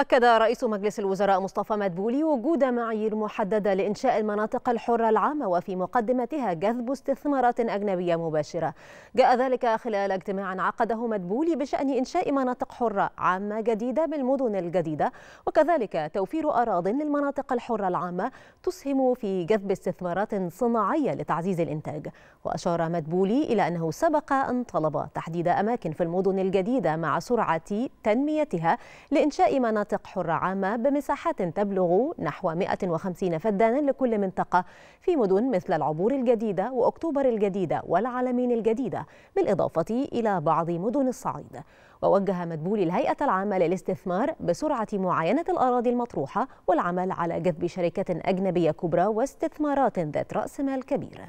أكد رئيس مجلس الوزراء مصطفى مدبولي وجود معايير محددة لإنشاء المناطق الحرة العامة وفي مقدمتها جذب استثمارات أجنبية مباشرة جاء ذلك خلال اجتماع عقده مدبولي بشأن إنشاء مناطق حرة عامة جديدة بالمدن الجديدة وكذلك توفير أراض للمناطق الحرة العامة تسهم في جذب استثمارات صناعية لتعزيز الإنتاج وأشار مدبولي إلى أنه سبق أن طلب تحديد أماكن في المدن الجديدة مع سرعة تنميتها لإنشاء مناطق مناطق حرة عامة بمساحات تبلغ نحو 150 فدانا لكل منطقة في مدن مثل العبور الجديدة وأكتوبر الجديدة والعالمين الجديدة بالإضافة إلى بعض مدن الصعيد ووجه مدبول الهيئة العامة للاستثمار بسرعة معاينة الأراضي المطروحة والعمل على جذب شركة أجنبية كبرى واستثمارات ذات رأس مال كبير